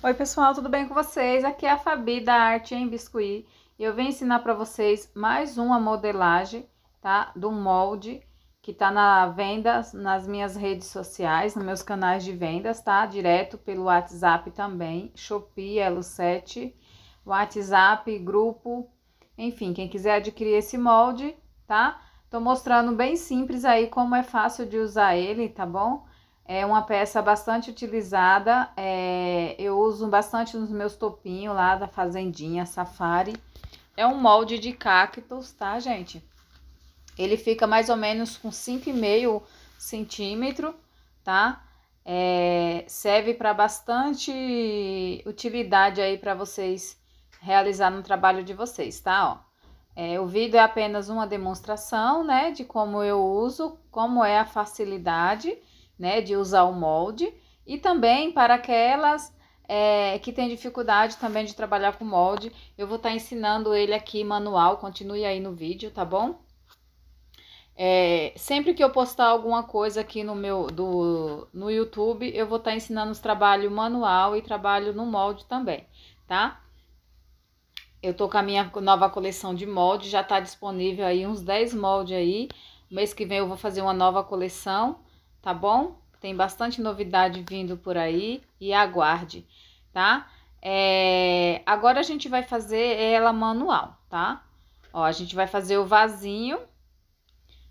Oi pessoal, tudo bem com vocês? Aqui é a Fabi da Arte em Biscuit e eu venho ensinar para vocês mais uma modelagem, tá? Do molde que tá na venda nas minhas redes sociais, nos meus canais de vendas, tá? Direto pelo WhatsApp também, Shopee, Elo7, WhatsApp, grupo, enfim, quem quiser adquirir esse molde, tá? Tô mostrando bem simples aí como é fácil de usar ele, tá bom? É uma peça bastante utilizada, é, eu uso bastante nos meus topinhos lá da Fazendinha Safari. É um molde de cactos, tá, gente? Ele fica mais ou menos com 5,5 centímetro, tá? É, serve para bastante utilidade aí para vocês realizar no trabalho de vocês, tá? Ó. É, o vídeo é apenas uma demonstração, né, de como eu uso, como é a facilidade né, de usar o molde, e também para aquelas é, que têm dificuldade também de trabalhar com molde, eu vou estar tá ensinando ele aqui manual, continue aí no vídeo, tá bom? É, sempre que eu postar alguma coisa aqui no meu do, no YouTube, eu vou estar tá ensinando os trabalho manual e trabalho no molde também, tá? Eu tô com a minha nova coleção de molde, já tá disponível aí uns 10 moldes aí. Mês que vem eu vou fazer uma nova coleção tá bom? Tem bastante novidade vindo por aí e aguarde, tá? É, agora a gente vai fazer ela manual, tá? Ó, a gente vai fazer o vasinho,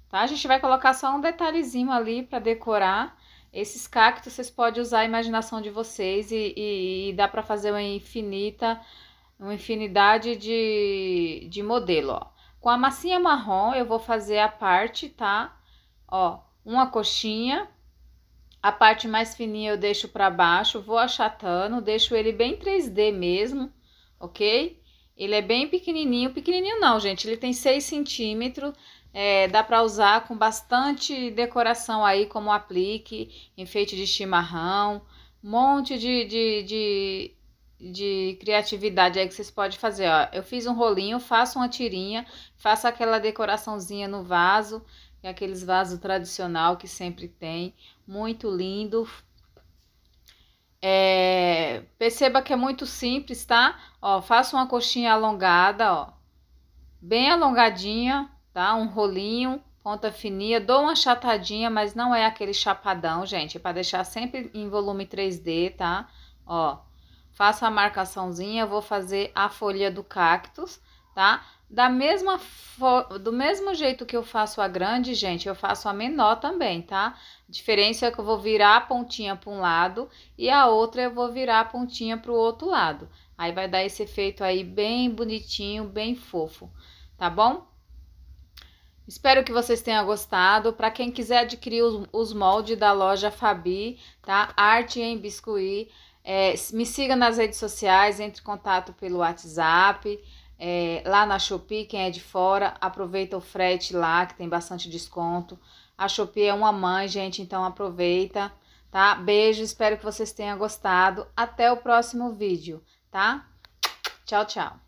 tá? A gente vai colocar só um detalhezinho ali para decorar. Esses cactos vocês podem usar a imaginação de vocês e, e, e dá para fazer uma infinita, uma infinidade de, de modelo, ó. Com a massinha marrom eu vou fazer a parte, tá? Ó, uma coxinha. A parte mais fininha eu deixo para baixo, vou achatando, deixo ele bem 3D mesmo, ok? Ele é bem pequenininho, pequenininho não, gente, ele tem 6 centímetros, é, dá para usar com bastante decoração aí, como aplique, enfeite de chimarrão, monte de, de, de de criatividade aí que vocês podem fazer, ó. Eu fiz um rolinho, faço uma tirinha, faço aquela decoraçãozinha no vaso, é aqueles vasos tradicional que sempre tem, muito lindo. É, perceba que é muito simples, tá? Ó, faça uma coxinha alongada, ó, bem alongadinha, tá? Um rolinho, ponta fininha, dou uma chatadinha, mas não é aquele chapadão, gente, é para deixar sempre em volume 3D, tá? Ó, faça a marcaçãozinha, vou fazer a folha do cactus, tá? Da mesma do mesmo jeito que eu faço a grande, gente, eu faço a menor também, tá? A diferença é que eu vou virar a pontinha para um lado e a outra eu vou virar a pontinha para o outro lado. Aí vai dar esse efeito aí bem bonitinho, bem fofo, tá bom? Espero que vocês tenham gostado. Para quem quiser adquirir os, os moldes da loja Fabi, tá? Arte em Biscuit, é, me siga nas redes sociais, entre em contato pelo WhatsApp. É, lá na Shopee, quem é de fora, aproveita o frete lá, que tem bastante desconto. A Shopee é uma mãe, gente, então aproveita, tá? Beijo, espero que vocês tenham gostado. Até o próximo vídeo, tá? Tchau, tchau.